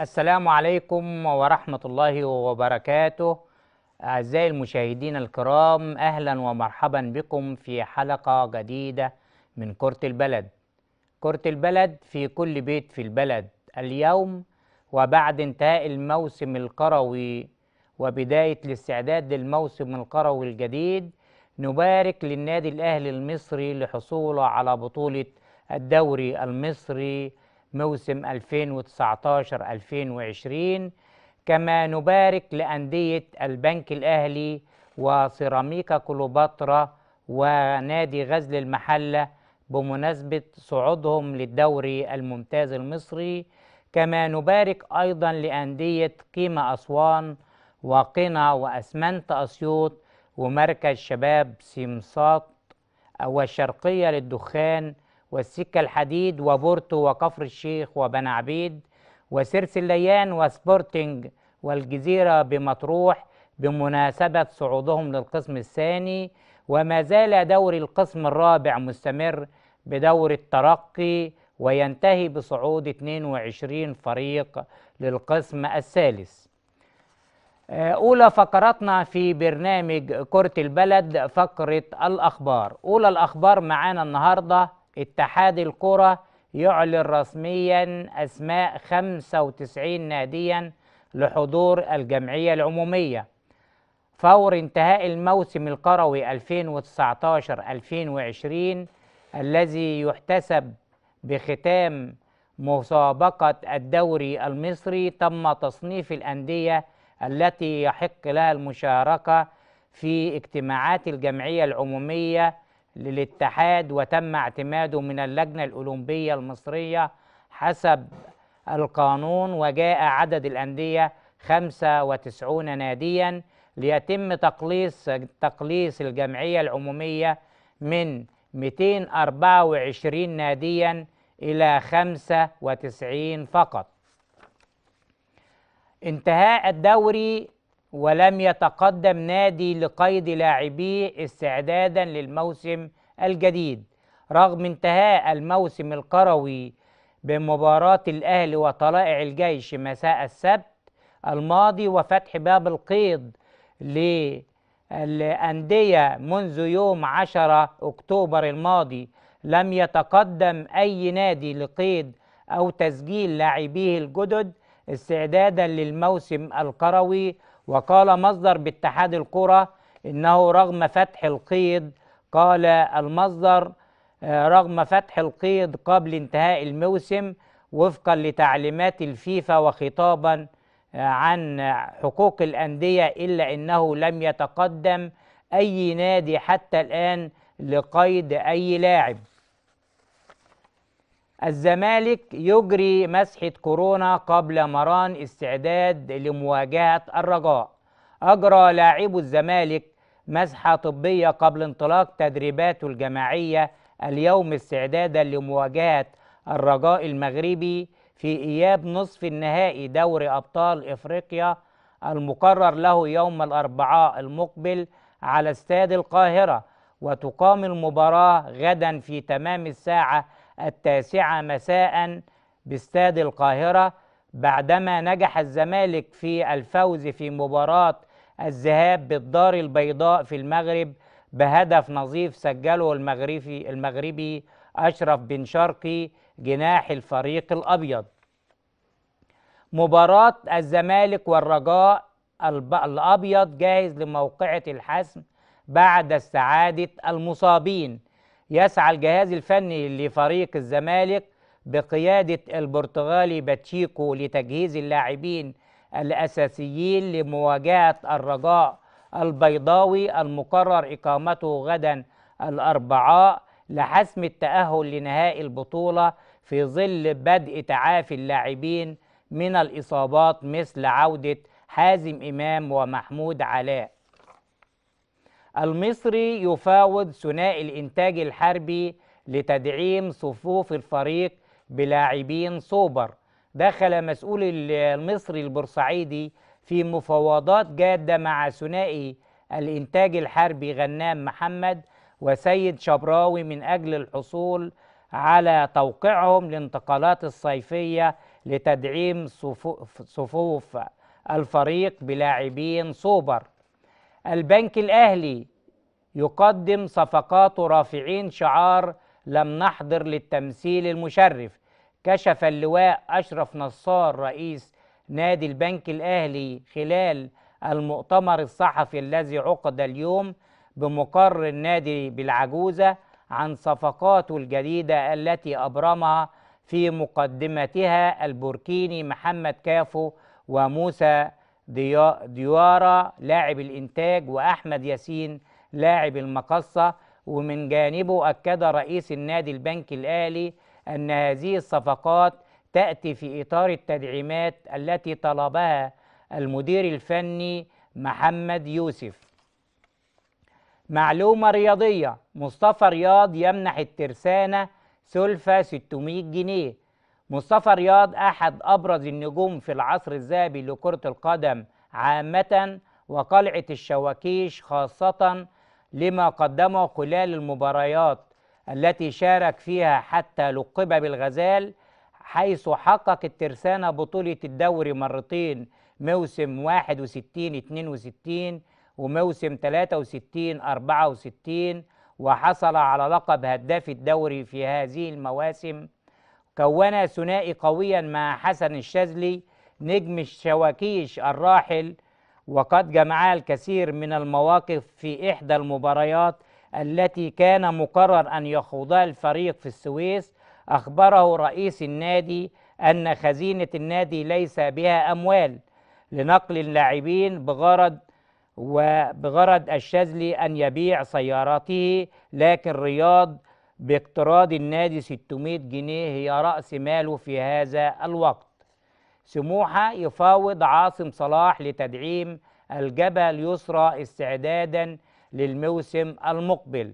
السلام عليكم ورحمة الله وبركاته أعزائي المشاهدين الكرام أهلا ومرحبا بكم في حلقة جديدة من كرة البلد كرة البلد في كل بيت في البلد اليوم وبعد انتهاء الموسم القروي وبداية الاستعداد للموسم القروي الجديد نبارك للنادي الأهلي المصري لحصوله على بطولة الدوري المصري موسم 2019 2020 كما نبارك لأندية البنك الأهلي وسيراميكا كليوباترا ونادي غزل المحلة بمناسبة صعودهم للدوري الممتاز المصري كما نبارك أيضا لأندية قيمة أسوان وقنا وأسمنت أسيوط ومركز شباب سمساط والشرقية للدخان والسكة الحديد وبورتو وكفر الشيخ وبن عبيد وسيرس الليان وسبورتنج والجزيرة بمطروح بمناسبة صعودهم للقسم الثاني وما زال دور القسم الرابع مستمر بدور الترقي وينتهي بصعود 22 فريق للقسم الثالث آه، أولى فقراتنا في برنامج كرة البلد فقرة الأخبار أولى الأخبار معانا النهاردة اتحاد الكرة يعلن رسميا أسماء 95 ناديا لحضور الجمعية العمومية فور انتهاء الموسم القروي 2019-2020 الذي يحتسب بختام مسابقة الدوري المصري تم تصنيف الأندية التي يحق لها المشاركة في اجتماعات الجمعية العمومية للاتحاد وتم اعتماده من اللجنة الأولمبية المصرية حسب القانون وجاء عدد الأندية 95 ناديا ليتم تقليص تقليص الجمعية العمومية من 224 ناديا إلى 95 فقط انتهاء الدوري ولم يتقدم نادي لقيد لاعبيه استعدادا للموسم الجديد رغم انتهاء الموسم القروي بمباراة الأهلي وطلائع الجيش مساء السبت الماضي وفتح باب القيد للأندية منذ يوم 10 أكتوبر الماضي لم يتقدم أي نادي لقيد أو تسجيل لاعبيه الجدد استعدادا للموسم القروي وقال مصدر باتحاد القرى إنه رغم فتح القيد قال المصدر آه، رغم فتح القيد قبل انتهاء الموسم وفقا لتعليمات الفيفا وخطابا آه، عن حقوق الأندية إلا أنه لم يتقدم أي نادي حتى الآن لقيد أي لاعب الزمالك يجري مسحة كورونا قبل مران استعداد لمواجهة الرجاء أجرى لاعب الزمالك مسحة طبية قبل انطلاق تدريباته الجماعية اليوم استعدادا لمواجهة الرجاء المغربي في إياب نصف النهائي دوري أبطال إفريقيا المقرر له يوم الأربعاء المقبل على استاد القاهرة وتقام المباراة غدا في تمام الساعة التاسعة مساء باستاد القاهرة بعدما نجح الزمالك في الفوز في مباراة الذهاب بالدار البيضاء في المغرب بهدف نظيف سجله المغربي المغربي أشرف بن شرقي جناح الفريق الأبيض مباراة الزمالك والرجاء الأبيض جاهز لموقعة الحسم بعد استعادة المصابين يسعى الجهاز الفني لفريق الزمالك بقيادة البرتغالي باتشيكو لتجهيز اللاعبين الأساسيين لمواجهة الرجاء البيضاوي المقرر إقامته غدا الأربعاء لحسم التأهل لنهائي البطولة في ظل بدء تعافي اللاعبين من الإصابات مثل عودة حازم إمام ومحمود علاء المصري يفاوض ثنائي الإنتاج الحربي لتدعيم صفوف الفريق بلاعبين سوبر دخل مسؤول المصري البورسعيدي في مفاوضات جادة مع ثنائي الإنتاج الحربي غنام محمد وسيد شبراوي من أجل الحصول على توقيعهم لانتقالات الصيفية لتدعيم صفوف الفريق بلاعبين سوبر البنك الأهلي يقدم صفقات رافعين شعار لم نحضر للتمثيل المشرف كشف اللواء أشرف نصار رئيس نادي البنك الأهلي خلال المؤتمر الصحفي الذي عقد اليوم بمقر النادي بالعجوزة عن صفقاته الجديدة التي أبرمها في مقدمتها البوركيني محمد كافو وموسى ديارة لاعب الإنتاج وأحمد ياسين لاعب المقصة ومن جانبه أكد رئيس النادي البنكي الأهلي أن هذه الصفقات تأتي في إطار التدعيمات التي طلبها المدير الفني محمد يوسف معلومة رياضية مصطفى رياض يمنح الترسانة سلفة 600 جنيه مصطفى رياض أحد أبرز النجوم في العصر الذهبي لكرة القدم عامة وقلعة الشواكيش خاصة لما قدمه خلال المباريات التي شارك فيها حتى لقب بالغزال حيث حقق الترسانة بطولة الدوري مرتين موسم 61 62 وموسم 63 64 وحصل على لقب هداف الدوري في هذه المواسم كون ثنائي قويا مع حسن الشاذلي نجم الشواكيش الراحل وقد جمعا الكثير من المواقف في إحدى المباريات التي كان مقرر أن يخوضها الفريق في السويس أخبره رئيس النادي أن خزينة النادي ليس بها أموال لنقل اللاعبين بغرض وبغرض الشاذلي أن يبيع سياراته لكن رياض باقتراض النادي 600 جنيه هي رأس ماله في هذا الوقت سموحة يفاوض عاصم صلاح لتدعيم الجبهة اليسرى استعدادا للموسم المقبل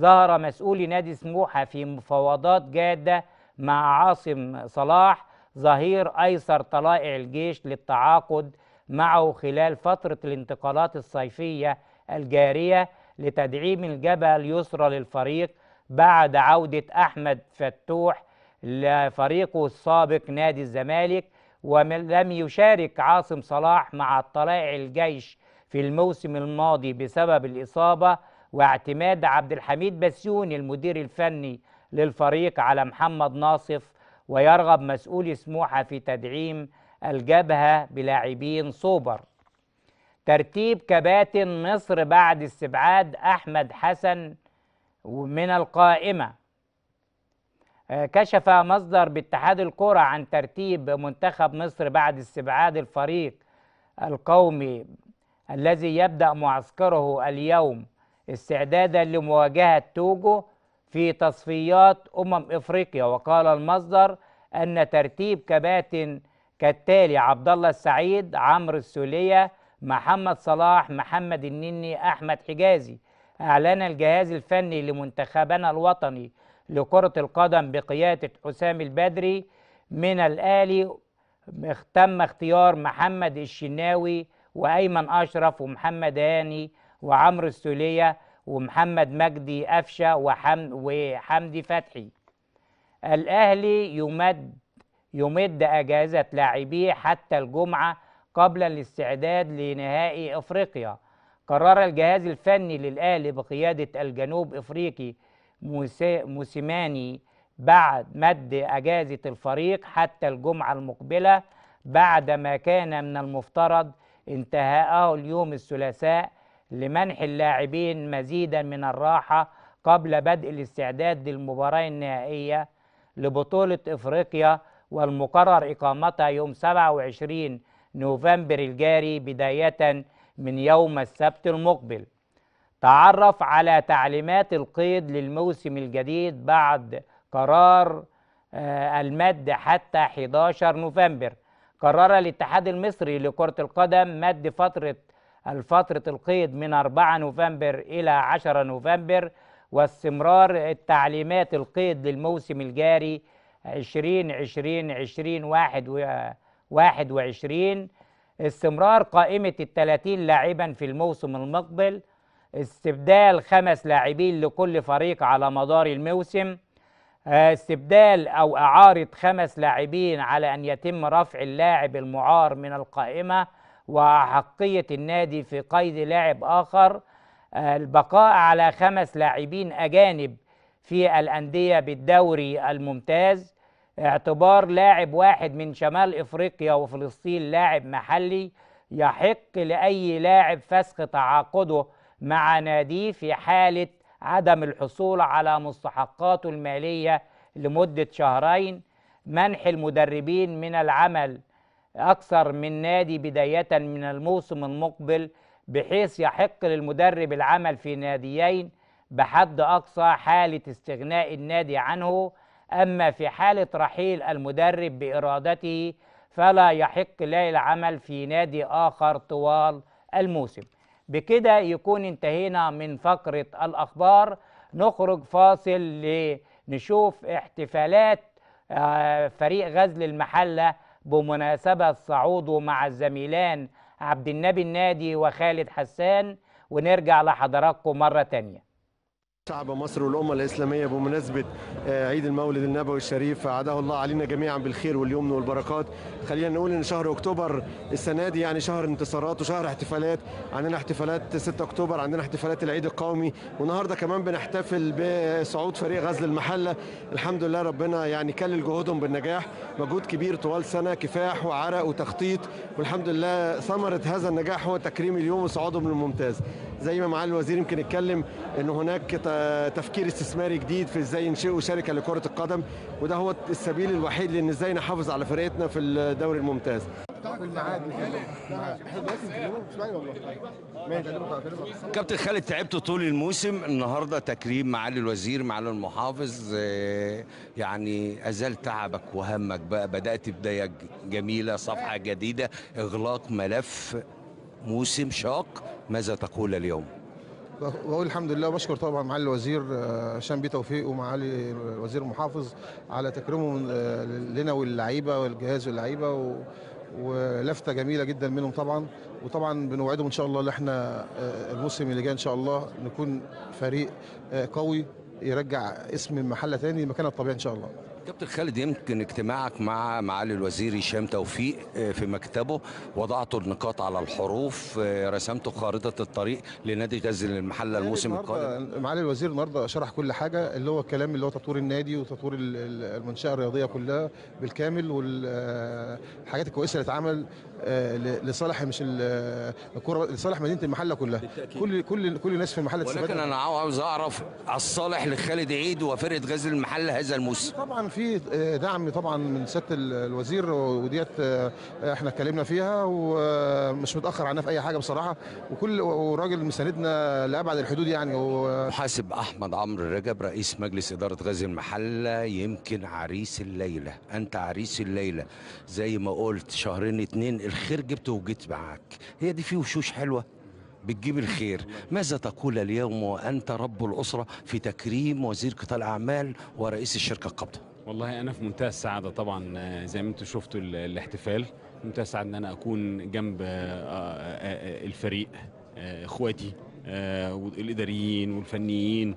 ظهر مسؤول نادي سموحة في مفاوضات جادة مع عاصم صلاح ظهير أيسر طلائع الجيش للتعاقد معه خلال فترة الانتقالات الصيفية الجارية لتدعيم الجبهة اليسرى للفريق بعد عودة أحمد فتوح لفريقه السابق نادي الزمالك ولم يشارك عاصم صلاح مع طلائع الجيش في الموسم الماضي بسبب الإصابة واعتماد عبد الحميد بسيوني المدير الفني للفريق على محمد ناصف ويرغب مسؤولي سموحة في تدعيم الجبهة بلاعبين سوبر ترتيب كباتن مصر بعد استبعاد أحمد حسن من القائمة آه، كشف مصدر باتحاد الكرة عن ترتيب منتخب مصر بعد استبعاد الفريق القومي الذي يبدأ معسكره اليوم استعدادا لمواجهة توجو في تصفيات أمم إفريقيا وقال المصدر أن ترتيب كباتن كالتالي عبد الله السعيد عمرو السولية محمد صلاح محمد النني أحمد حجازي أعلن الجهاز الفني لمنتخبنا الوطني لكرة القدم بقيادة حسام البدري من الآلي تم اختيار محمد الشناوي وأيمن أشرف ومحمد هاني وعمرو السولية ومحمد مجدي أفشة وحمدي فتحي الأهلي يمد يمد أجازة لاعبيه حتى الجمعة قبل الاستعداد لنهائي أفريقيا قرر الجهاز الفني للأهلي بقيادة الجنوب إفريقي موسيماني بعد مد أجازة الفريق حتى الجمعة المقبلة بعد ما كان من المفترض انتهاءه اليوم الثلاثاء لمنح اللاعبين مزيدا من الراحة قبل بدء الاستعداد للمباراة النهائية لبطولة إفريقيا والمقرر إقامتها يوم 27 نوفمبر الجاري بداية من يوم السبت المقبل تعرف على تعليمات القيد للموسم الجديد بعد قرار آه، المد حتى 11 نوفمبر قرر الاتحاد المصري لكرة القدم مد فترة الفترة القيد من 4 نوفمبر إلى 10 نوفمبر واستمرار التعليمات القيد للموسم الجاري 2020 2021 21 استمرار قائمة الثلاثين لاعبا في الموسم المقبل استبدال خمس لاعبين لكل فريق على مدار الموسم آه، استبدال أو إعارة خمس لاعبين على أن يتم رفع اللاعب المعار من القائمة وحقية النادي في قيد لاعب آخر آه، البقاء على خمس لاعبين أجانب في الأندية بالدوري الممتاز اعتبار لاعب واحد من شمال افريقيا وفلسطين لاعب محلي يحق لاي لاعب فسخ تعاقده مع ناديه في حاله عدم الحصول على مستحقاته الماليه لمده شهرين منح المدربين من العمل اكثر من نادي بدايه من الموسم المقبل بحيث يحق للمدرب العمل في ناديين بحد اقصى حاله استغناء النادي عنه أما في حالة رحيل المدرب بإرادته فلا يحق له العمل في نادي آخر طوال الموسم بكده يكون انتهينا من فقرة الأخبار نخرج فاصل لنشوف احتفالات آه، فريق غزل المحلة بمناسبة صعوده مع الزميلان عبد النبي النادي وخالد حسان ونرجع لحضراتكم مرة تانية شعب مصر والأمة الإسلامية بمناسبة آه، عيد المولد النبوي الشريف عاده الله علينا جميعا بالخير واليمن والبركات خلينا نقول إن شهر أكتوبر السنة دي يعني شهر انتصارات وشهر احتفالات عندنا احتفالات 6 أكتوبر عندنا احتفالات العيد القومي والنهاردة كمان بنحتفل بصعود فريق غزل المحلة الحمد لله ربنا يعني كلل جهودهم بالنجاح مجهود كبير طوال سنة كفاح وعرق وتخطيط والحمد لله ثمرة هذا النجاح هو تكريم اليوم وصعودهم للممتاز زي ما معالي الوزير يمكن اتكلم ان هناك تفكير استثماري جديد في ازاي ينشئوا شركه لكره القدم وده هو السبيل الوحيد لان ازاي نحافظ على فرقتنا في الدوري الممتاز كابتن خالد تعبت طول الموسم النهارده تكريم معالي الوزير معالي المحافظ آه، يعني ازال تعبك وهمك بقى بدات بدايه جميله صفحه جديده اغلاق ملف موسم شاق ماذا تقول اليوم؟ بقول الحمد لله وبشكر طبعا معالي الوزير آه، هشام بيه توفيق ومعالي الوزير المحافظ على تكريمهم آه، لنا واللعيبه والجهاز واللعيبه ولفته جميله جدا منهم طبعا وطبعا بنوعدهم ان شاء الله ان احنا آه، الموسم اللي جاي ان شاء الله نكون فريق قوي يرجع اسم المحله تاني مكانها الطبيعي ان شاء الله كابتن خالد يمكن اجتماعك مع معالي الوزير هشام توفيق آه، في مكتبه وضعته النقاط على الحروف آه، رسمته خارطه الطريق لنادي غزل المحله الموسم القادم معالي الوزير النهارده شرح كل حاجه اللي هو الكلام اللي هو تطوير النادي وتطوير المنشاه الرياضيه كلها بالكامل والحاجات آه، الكويسه اللي اتعمل لصالح مش الكوره لصالح مدينه المحله كلها كل كل كل الناس في المحله ولكن انا عاوز اعرف الصالح لخالد عيد وفرقه غزل المحله هذا الموسم طبعا في آه، دعم طبعا من سياده الوزير وديت آه، احنا اتكلمنا فيها ومش آه، متاخر عنها في اي حاجه بصراحه وكل وراجل مساندنا لابعد الحدود يعني و... محاسب احمد عمرو رجب رئيس مجلس اداره غازي المحله يمكن عريس الليله انت عريس الليله زي ما قلت شهرين اتنين الخير جبته وجيت معاك هي دي في وشوش حلوه بتجيب الخير ماذا تقول اليوم وأنت رب الأسرة في تكريم وزير قطاع الأعمال ورئيس الشركة القابضة والله انا في منتهى السعاده طبعا آه، زي ما انتم شفتوا الاحتفال منتهى السعاده ان انا اكون جنب آه، آه، الفريق اخواتي والاداريين والفنيين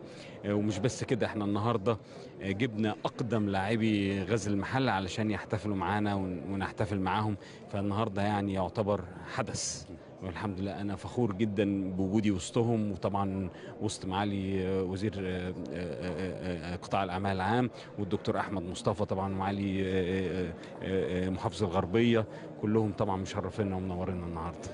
ومش بس كده احنا النهارده جبنا اقدم لاعبي غزل المحل علشان يحتفلوا معانا ونحتفل معاهم فالنهارده يعني يعتبر حدث والحمد لله انا فخور جدا بوجودي وسطهم وطبعا وسط معالي آه، وزير آه، آه، قطاع الاعمال العام والدكتور احمد مصطفى طبعا معالي محافظ الغربيه كلهم طبعا مشرفينا ومنورينا النهارده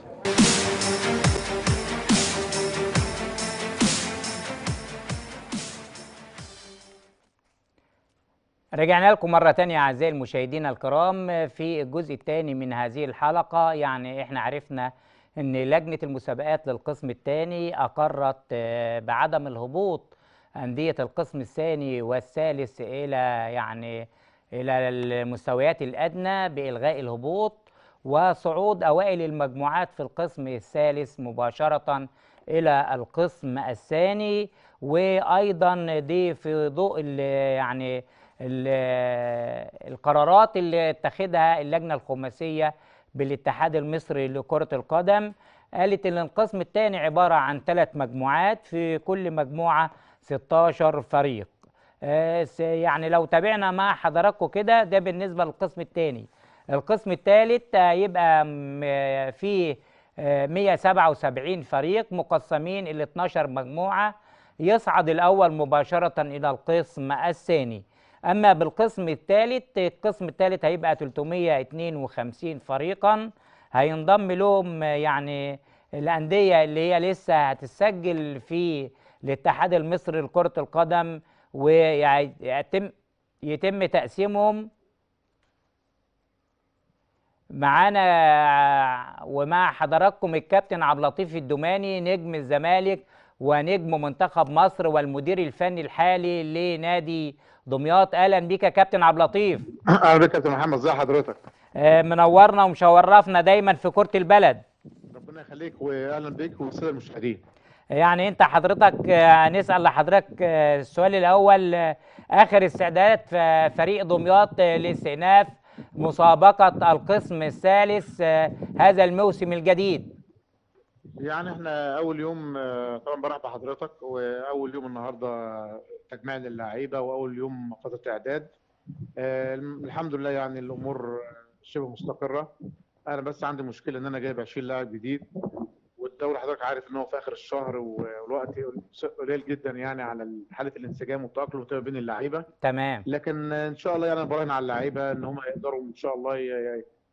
رجعنا لكم مرة تانية أعزائي المشاهدين الكرام في الجزء الثاني من هذه الحلقة يعني إحنا عرفنا ان لجنه المسابقات للقسم الثاني اقرت آه، بعدم الهبوط انديه القسم الثاني والثالث الى يعني الى المستويات الادنى بالغاء الهبوط وصعود اوائل المجموعات في القسم الثالث مباشره الى القسم الثاني وايضا دي في ضوء يعني القرارات اللي اتخذها اللجنه الخماسيه بالاتحاد المصري لكرة القدم قالت ان القسم الثاني عبارة عن ثلاث مجموعات في كل مجموعة 16 فريق آه، يعني لو تابعنا مع حضراتكم كده ده بالنسبة للقسم الثاني القسم الثالث هيبقى فيه آه، 177 فريق مقسمين ال 12 مجموعة يصعد الأول مباشرة إلى القسم الثاني اما بالقسم الثالث القسم الثالث هيبقى 352 فريقا هينضم لهم يعني الانديه اللي هي لسه هتسجل في الاتحاد المصري لكره القدم ويتم يتم تقسيمهم معانا ومع حضراتكم الكابتن عبد اللطيف الدوماني نجم الزمالك ونجم منتخب مصر والمدير الفني الحالي لنادي دمياط اهلا بيك يا كابتن عبد اللطيف اهلا بيك كابتن محمد ازي حضرتك آه، منورنا ومشرفنا دايما في كره البلد ربنا يخليك واهلا بيك والساده المشاهدين يعني انت حضرتك هنسال آه، لحضرتك آه، السؤال الاول اخر استعدادات فريق دمياط لاستئناف مسابقه القسم الثالث هذا الموسم الجديد يعني احنا اول يوم آه، طبعا برحب بحضرتك واول يوم النهارده تجميع للعيبه واول يوم فتره اعداد آه، الحمد لله يعني الامور آه، شبه مستقره انا بس عندي مشكله ان انا جايب 20 لاعب جديد والدوري حضرتك عارف ان هو في اخر الشهر والوقت قليل جدا يعني على حاله الانسجام والتاقلم ما بين اللعيبه تمام لكن ان شاء الله يعني براهن على اللعيبه ان هم يقدروا ان شاء الله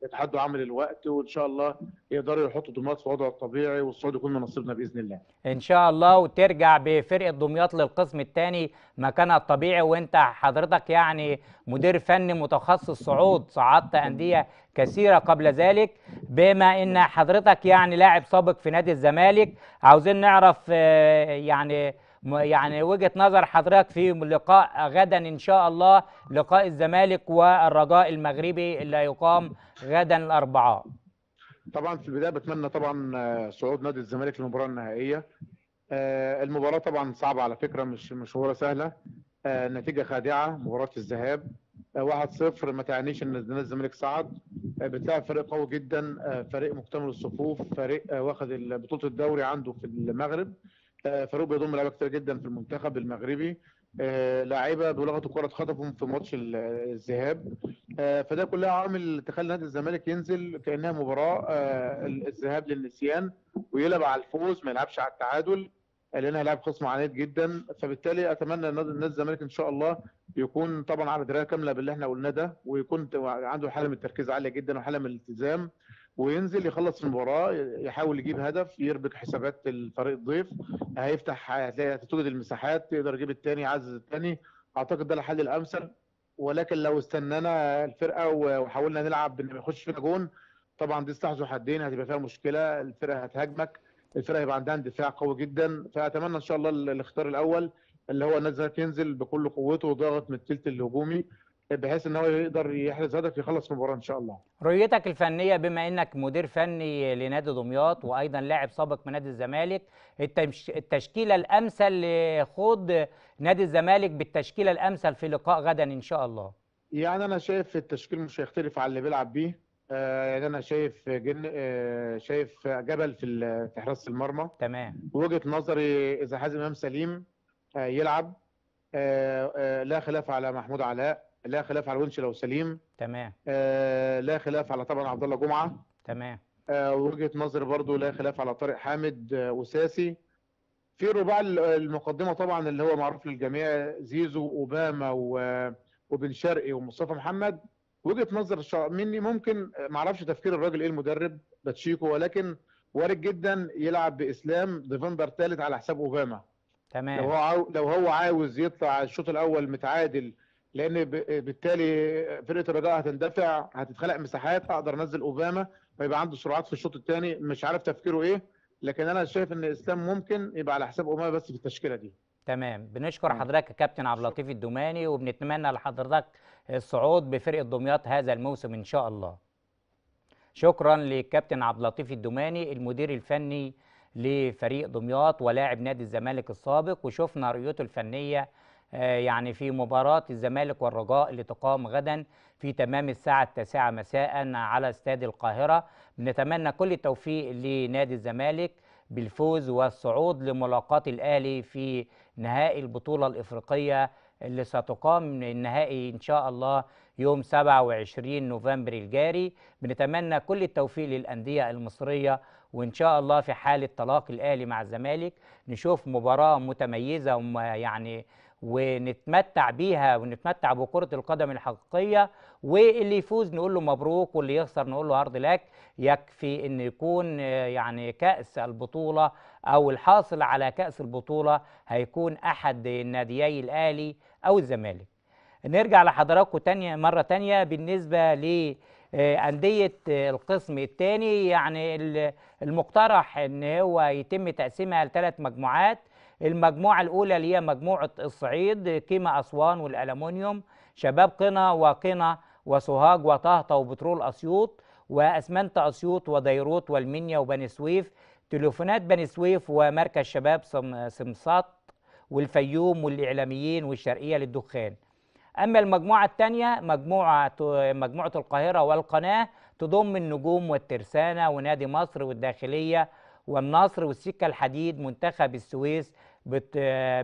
يتحدوا عمل الوقت وان شاء الله يقدروا يحطوا دمياط في وضعه الطبيعي والصعود يكون من نصيبنا باذن الله. ان شاء الله وترجع بفرقه دمياط للقسم الثاني مكانها الطبيعي وانت حضرتك يعني مدير فني متخصص صعود صعدت انديه كثيره قبل ذلك بما ان حضرتك يعني لاعب سابق في نادي الزمالك عاوزين نعرف آه، يعني يعني وجهه نظر حضرتك في لقاء غدا ان شاء الله لقاء الزمالك والرجاء المغربي اللي هيقام غدا الاربعاء طبعا في البدايه بتمنى طبعا آه، صعود نادي الزمالك للمباراه النهائيه آه، المباراه طبعا صعبه على فكره مش مش مباراه سهله آه، نتيجه خادعه مباراه الذهاب 1-0 ما تعنيش ان نادي الزمالك صعد بتلعب فريق قوي جدا فريق مكتمل الصفوف فريق واخد بطوله الدوري عنده في المغرب آه، فاروق بيضم لعيبه كتير جدا في المنتخب المغربي آه، لعيبه بلغه كره خطفهم في ماتش الذهاب آه، فده كلها عامل تخلي نادي الزمالك ينزل كانها مباراه الذهاب للنسيان ويلعب على الفوز ما يلعبش على التعادل لانها هيلاعب خصم عنيد جدا فبالتالي اتمنى ان نادي الزمالك ان شاء الله يكون طبعا على درايه كامله باللي احنا قلناه ده ويكون عنده حاله من التركيز عاليه جدا وحاله من الالتزام وينزل يخلص المباراه يحاول يجيب هدف يربك حسابات الفريق الضيف هيفتح هتلاقي هتتوجد المساحات تقدر يجيب الثاني يعزز الثاني اعتقد ده الحل الامثل ولكن لو استنانا الفرقه وحاولنا نلعب ان ما يخش فينا جون طبعا دي استحزوا حدين هتبقى فيها مشكله الفرقه هتهاجمك الفرقه هيبقى عندها اندفاع قوي جدا فاتمنى ان شاء الله الاختيار الاول اللي هو الناس الزمالك ينزل بكل قوته وضغط من الثلث الهجومي بحيث ان هو يقدر يحرز هدف يخلص المباراه ان شاء الله. رؤيتك الفنيه بما انك مدير فني لنادي دمياط وايضا لاعب سابق من نادي الزمالك، التشكيله الامثل لخوض نادي الزمالك بالتشكيله الامثل في لقاء غدا ان شاء الله. يعني انا شايف التشكيل مش هيختلف على اللي بيلعب بيه. آه، يعني انا شايف جن آه، شايف جبل في في حراسه المرمى تمام وجهه نظري اذا حازم امام سليم آه، يلعب لا خلاف على محمود علاء لا خلاف على ونش لو سليم تمام آه لا خلاف على طبعا عبد الله جمعه تمام آه وجهه نظر برضو لا خلاف على طارق حامد آه وساسي في رباع المقدمه طبعا اللي هو معروف للجميع زيزو اوباما وبن شرقي ومصطفى محمد وجهه نظر مني ممكن آه، ما اعرفش تفكير الراجل ايه المدرب باتشيكو ولكن وارد جدا يلعب باسلام ديفندر ثالث على حساب اوباما تمام لو هو لو هو عاوز يطلع الشوط الاول متعادل لان بالتالي فرقه الرجاء هتندفع هتتخلق مساحات اقدر انزل اوباما فيبقى عنده سرعات في الشوط الثاني مش عارف تفكيره ايه لكن انا شايف ان اسلام ممكن يبقى على حساب اوباما بس في التشكيله دي تمام بنشكر حضرتك كابتن عبد اللطيف الدوماني وبنتمنى لحضرتك الصعود بفرقه دمياط هذا الموسم ان شاء الله شكرا للكابتن عبد اللطيف الدوماني المدير الفني لفريق دمياط ولاعب نادي الزمالك السابق وشفنا رؤيته الفنيه آه، يعني في مباراة الزمالك والرجاء اللي تقام غدا في تمام الساعة التاسعة مساء على استاد القاهرة بنتمنى كل التوفيق لنادي الزمالك بالفوز والصعود لملاقاة الأهلي في نهائي البطولة الإفريقية اللي ستقام النهائي إن شاء الله يوم 27 نوفمبر الجاري بنتمنى كل التوفيق للأندية المصرية وإن شاء الله في حالة طلاق الأهلي مع الزمالك نشوف مباراة متميزة يعني ونتمتع بيها ونتمتع بكرة القدم الحقيقية واللي يفوز نقول له مبروك واللي يخسر نقول له هارد لك يكفي ان يكون يعني كأس البطولة او الحاصل على كأس البطولة هيكون احد الناديي الاهلي او الزمالك نرجع لحضراتكم تانية مرة تانية بالنسبة لأندية أندية القسم الثاني يعني المقترح إن هو يتم تقسيمها لثلاث مجموعات المجموعه الاولى اللي هي مجموعه الصعيد كيما اسوان والألمونيوم شباب قنا وقنا وسوهاج وطهطة وبترول اسيوط واسمنت اسيوط وديروت والمنيا وبني سويف تليفونات بني سويف ومركز شباب سمسات والفيوم والاعلاميين والشرقيه للدخان اما المجموعه الثانيه مجموعه مجموعه القاهره والقناه تضم النجوم والترسانه ونادي مصر والداخليه والنصر والسكه الحديد منتخب السويس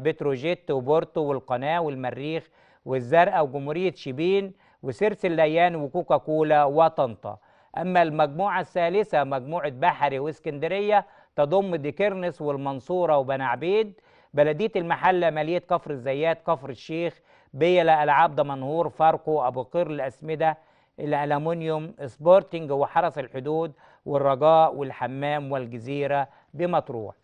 بتروجيت وبورتو والقناه والمريخ والزرقاء وجمهوريه شبين وسيرس الليان وكوكا كولا وطنطا اما المجموعه الثالثه مجموعه بحري واسكندريه تضم ديكرنس والمنصوره وبني عبيد بلديه المحله ماليه كفر الزيات كفر الشيخ بيلا العاب دمنهور فاركو ابو قير الاسمده الالومنيوم سبورتنج وحرس الحدود والرجاء والحمام والجزيره بمطروح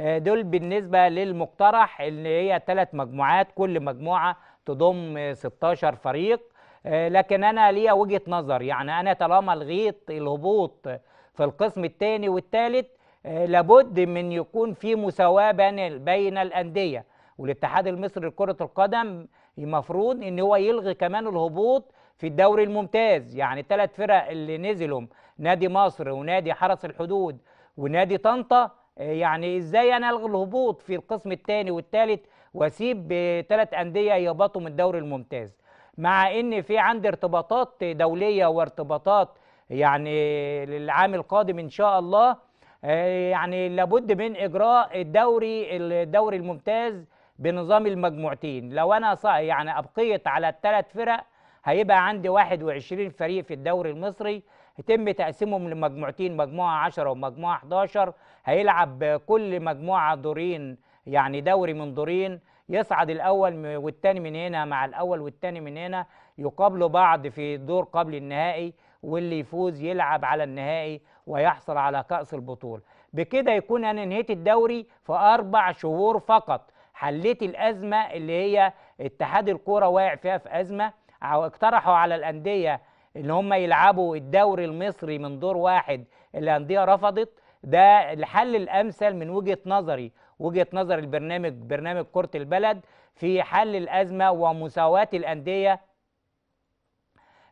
آه، دول بالنسبه للمقترح اللي هي ثلاث مجموعات كل مجموعه تضم 16 فريق آه، لكن انا ليا وجهه نظر يعني انا طالما لغيت الهبوط في القسم الثاني والثالث آه، لابد من يكون في مساواه بين بين الانديه والاتحاد المصري لكره القدم المفروض ان هو يلغي كمان الهبوط في الدوري الممتاز يعني ثلاث فرق اللي نزلهم نادي مصر ونادي حرس الحدود ونادي طنطا يعني ازاي انا الغي الهبوط في القسم الثاني والثالث واسيب ثلاث انديه يهبطوا من الدوري الممتاز مع ان في عندي ارتباطات دوليه وارتباطات يعني للعام القادم ان شاء الله آه، يعني لابد من اجراء الدوري الدوري الممتاز بنظام المجموعتين لو انا يعني ابقيت على الثلاث فرق هيبقى عندي 21 فريق في الدوري المصري يتم تقسيمهم لمجموعتين مجموعه 10 ومجموعه 11 هيلعب كل مجموعه دورين يعني دوري من دورين يصعد الاول والثاني من هنا مع الاول والثاني من هنا يقابلوا بعض في دور قبل النهائي واللي يفوز يلعب على النهائي ويحصل على كأس البطولة بكده يكون أنا انهيت الدوري في أربع شهور فقط حليت الأزمة اللي هي اتحاد الكورة واقع فيها في أزمة أو اقترحوا على الأندية إن هم يلعبوا الدوري المصري من دور واحد الأندية رفضت ده الحل الامثل من وجهه نظري وجهه نظر البرنامج برنامج كره البلد في حل الازمه ومساواه الانديه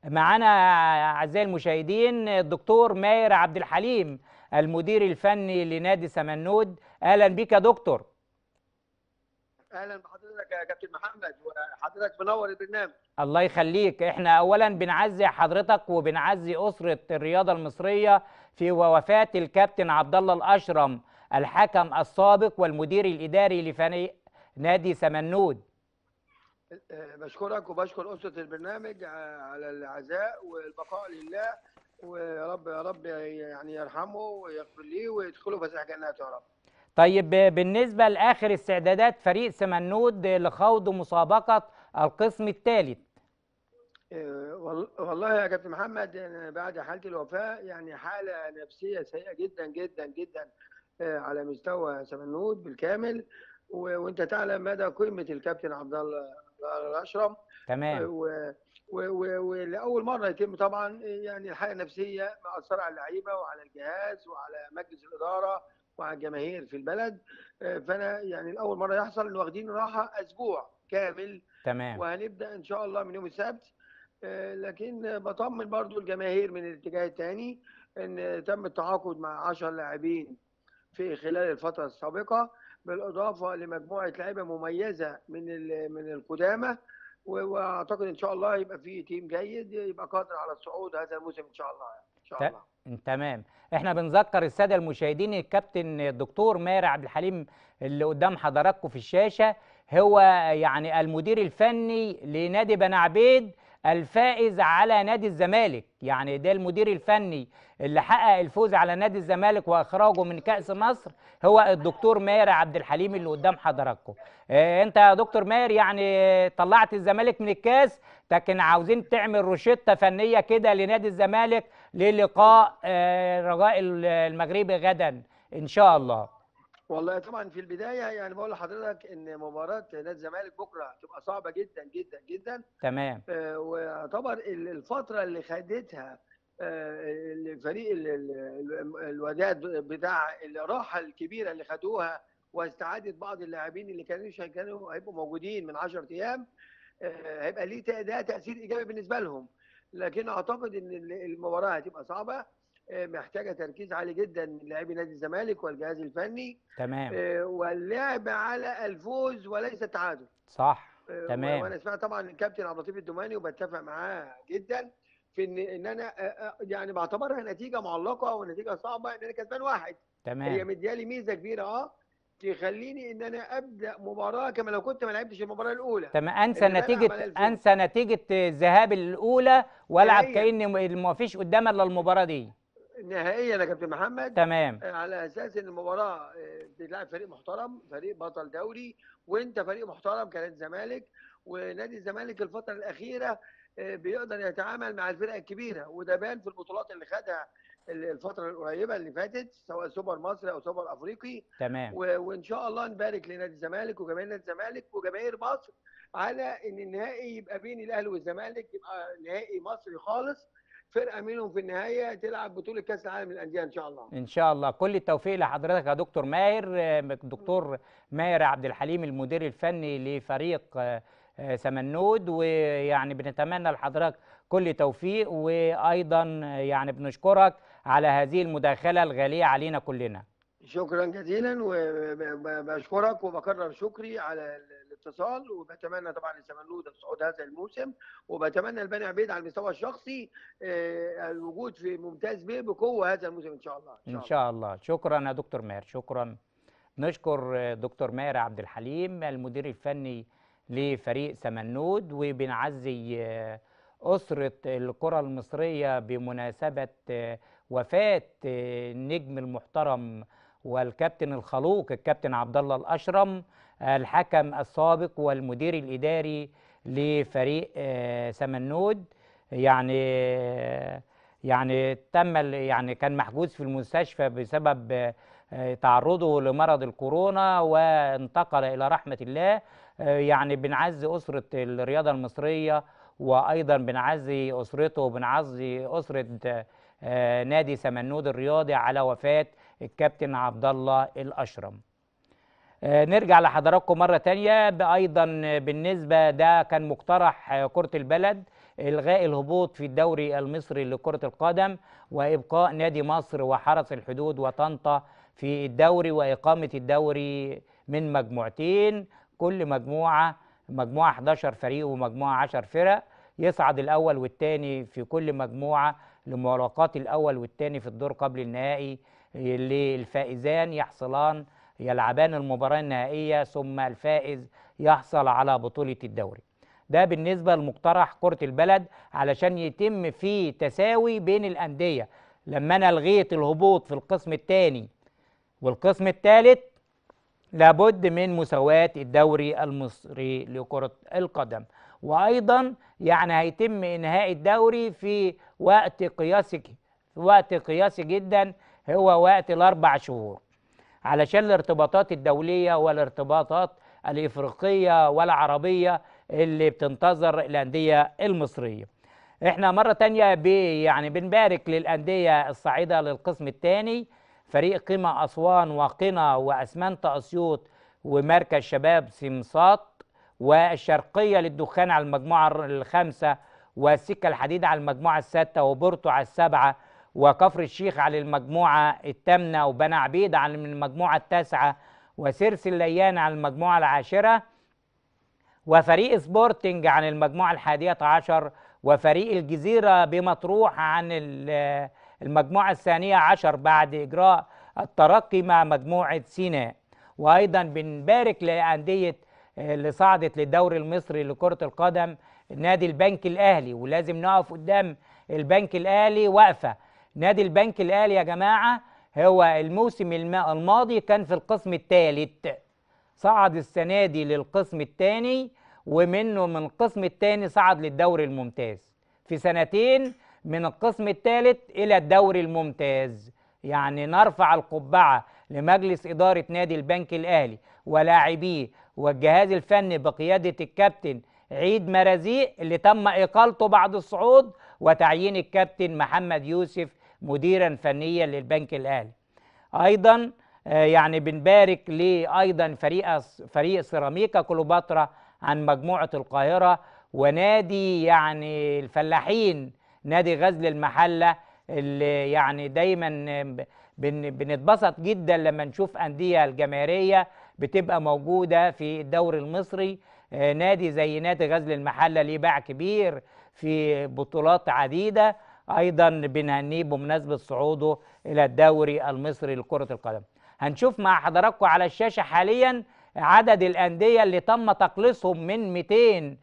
معانا اعزائي المشاهدين الدكتور ماهر عبد الحليم المدير الفني لنادي سمنود اهلا بك يا دكتور اهلا بحضرتك حضرتك يا كابتن محمد وحضرتك منور البرنامج الله يخليك احنا اولا بنعزي حضرتك وبنعزي اسره الرياضه المصريه في وفاه الكابتن عبد الله الاشرم الحكم السابق والمدير الاداري لفريق نادي سمنود بشكرك وبشكر اسره البرنامج على العزاء والبقاء لله ويا رب يا رب يعني يرحمه ويغفر ليه ويدخله فسيح جناته يا رب طيب بالنسبة لآخر استعدادات فريق سمنود لخوض مسابقة القسم الثالث آه، والله يا كابتن محمد بعد حالة الوفاة يعني حالة نفسية سيئة جدا جدا جدا آه، على مستوى سمنود بالكامل وانت تعلم مدى قيمة الكابتن عبد الله الأشرم تمام آه، ولاول مره يتم طبعا يعني الحاله النفسيه مأثره على اللعيبه وعلى الجهاز وعلى مجلس الاداره وعلى الجماهير في البلد آه، فانا يعني الاول مره يحصل ان واخدين راحه اسبوع كامل تمام وهنبدا ان شاء الله من يوم السبت آه، لكن بطمن برضو الجماهير من الاتجاه الثاني ان تم التعاقد مع 10 لاعبين في خلال الفتره السابقه بالاضافه لمجموعه لعيبه مميزه من من القدامى واعتقد ان شاء الله يبقى في تيم جيد يبقى قادر على الصعود هذا الموسم ان شاء الله يعني ان شاء الله تمام احنا بنذكر الساده المشاهدين الكابتن الدكتور ماهر عبد الحليم اللي قدام حضراتكم في الشاشه هو يعني المدير الفني لنادي بني عبيد الفائز على نادي الزمالك يعني ده المدير الفني اللي حقق الفوز على نادي الزمالك واخراجه من كاس مصر هو الدكتور ماهر عبد الحليم اللي قدام حضراتكم إيه انت يا دكتور ماهر يعني طلعت الزمالك من الكاس لكن عاوزين تعمل روشته فنيه كده لنادي الزمالك للقاء آه، رجاء المغربي غدا ان شاء الله والله طبعا في البدايه يعني بقول لحضرتك ان مباراه نادي الزمالك بكره هتبقى صعبه جدا جدا جدا تمام آه، ويعتبر الفتره اللي خدتها آه، الفريق الوداد بتاع الراحه الكبيره اللي خدوها واستعاده بعض اللاعبين اللي كانوا كانوا هيبقوا موجودين من 10 ايام آه، هيبقى ليه ده تاثير ايجابي بالنسبه لهم لكن اعتقد ان المباراه هتبقى صعبه محتاجه تركيز عالي جدا من لاعبي نادي الزمالك والجهاز الفني تمام آه، واللعب على الفوز وليس التعادل صح آه، تمام وانا سمعت طبعا الكابتن عبد اللطيف الدماني وبتفق معاه جدا في ان ان انا آه، يعني بعتبرها نتيجه معلقه ونتيجه صعبه ان انا كسبان واحد تمام هي مديالي ميزه كبيره اه تخليني ان انا ابدا مباراه كما لو كنت ما لعبتش المباراه الاولى تمام انسى نتيجه انسى نتيجه الذهاب الاولى والعب كاني ما فيش قدامي الا المباراه دي نهائيا يا كابتن محمد تمام آه، على اساس ان المباراه آه، بتلعب فريق محترم فريق بطل دوري وانت فريق محترم كنادي الزمالك ونادي الزمالك الفتره الاخيره آه، بيقدر يتعامل مع الفرق الكبيره وده بان في البطولات اللي خدها الفتره القريبه اللي فاتت سواء سوبر مصر او سوبر افريقي تمام و... وان شاء الله نبارك لنادي الزمالك وجماهير نادي الزمالك وجماهير مصر على ان النهائي يبقى بين الاهلي والزمالك يبقى نهائي مصري خالص فرقه منهم في النهايه تلعب بطوله كاس العالم للانديه ان شاء الله ان شاء الله كل التوفيق لحضرتك يا دكتور ماهر آه، دكتور ماهر عبد الحليم المدير الفني لفريق آه، آه، سمنود ويعني بنتمنى لحضرتك كل توفيق وايضا يعني بنشكرك على هذه المداخله الغاليه علينا كلنا شكرا جزيلا وبشكرك وبكرر شكري على الاتصال وبتمنى طبعا لسمنود الصعود هذا الموسم وبتمنى لبني عبيد على المستوى الشخصي آه، الوجود في ممتاز به بقوه هذا الموسم ان شاء الله ان شاء, إن شاء الله. الله شكرا يا دكتور ماهر شكرا نشكر آه، دكتور ماهر عبد الحليم المدير الفني لفريق سمنود وبنعزي آه، أسرة الكرة المصرية بمناسبة وفاة النجم المحترم والكابتن الخلوق الكابتن عبد الله الاشرم الحكم السابق والمدير الاداري لفريق آه، سمنود يعني آه، يعني تم يعني كان محجوز في المستشفى بسبب آه، تعرضه لمرض الكورونا وانتقل الى رحمه الله يعني بنعزي اسره الرياضه المصريه وايضا بنعزي اسرته وبنعزي اسره نادي سمنود الرياضي على وفاه الكابتن عبد الله الاشرم آه، نرجع لحضراتكم مره تانية ايضا بالنسبه ده كان مقترح كره البلد الغاء الهبوط في الدوري المصري لكره القدم وابقاء نادي مصر وحرس الحدود وطنطا في الدوري واقامه الدوري من مجموعتين كل مجموعه مجموعه 11 فريق ومجموعه 10 فرق يصعد الاول والثاني في كل مجموعه لملاقات الاول والثاني في الدور قبل النهائي اللي الفائزان يحصلان يلعبان المباراة النهائية ثم الفائز يحصل على بطولة الدوري ده بالنسبة لمقترح كرة البلد علشان يتم فيه تساوي بين الأندية لما أنا لغيت الهبوط في القسم الثاني والقسم الثالث لابد من مساواة الدوري المصري لكرة القدم وأيضا يعني هيتم إنهاء الدوري في وقت قياسي في وقت قياسي جدا هو وقت الاربع شهور علشان الارتباطات الدوليه والارتباطات الافريقيه والعربيه اللي بتنتظر الانديه المصريه احنا مره تانية بي يعني بنبارك للانديه الصاعده للقسم الثاني فريق قمة أسوان وقنا وأسمنت أسيوط ومركز شباب سمساط والشرقية للدخان على المجموعة الخامسة والسكة الحديد على المجموعة السادسة وبورتو على السابعه وكفر الشيخ على المجموعة الثامنة وبني عبيد على المجموعة التاسعة وسيرس الليان على المجموعة العاشرة وفريق سبورتنج عن المجموعة الحادية عشر وفريق الجزيرة بمطروح عن المجموعة الثانية عشر بعد إجراء الترقي مع مجموعة سيناء وأيضا بنبارك لأندية اللي آه، صعدت للدوري المصري لكرة القدم نادي البنك الأهلي ولازم نقف قدام البنك الأهلي واقفة نادي البنك الاهلي يا جماعه هو الموسم الماضي كان في القسم الثالث صعد السنه دي للقسم الثاني ومنه من القسم الثاني صعد للدوري الممتاز في سنتين من القسم الثالث الى الدوري الممتاز يعني نرفع القبعه لمجلس اداره نادي البنك الاهلي ولاعبيه والجهاز الفني بقياده الكابتن عيد مرازيق اللي تم اقالته بعد الصعود وتعيين الكابتن محمد يوسف مديرا فنيا للبنك الاهلي ايضا آه، يعني بنبارك لايضا فريق فريق سيراميكا كليوباترا عن مجموعه القاهره ونادي يعني الفلاحين نادي غزل المحله اللي يعني دايما بنتبسط جدا لما نشوف انديه الجماهيريه بتبقى موجوده في الدوري المصري آه، نادي زي نادي غزل المحله ليه باع كبير في بطولات عديده ايضا بنهنيه بمناسبه صعوده الى الدوري المصري لكره القدم هنشوف مع حضراتكم على الشاشه حاليا عدد الانديه اللي تم تقليصهم من 200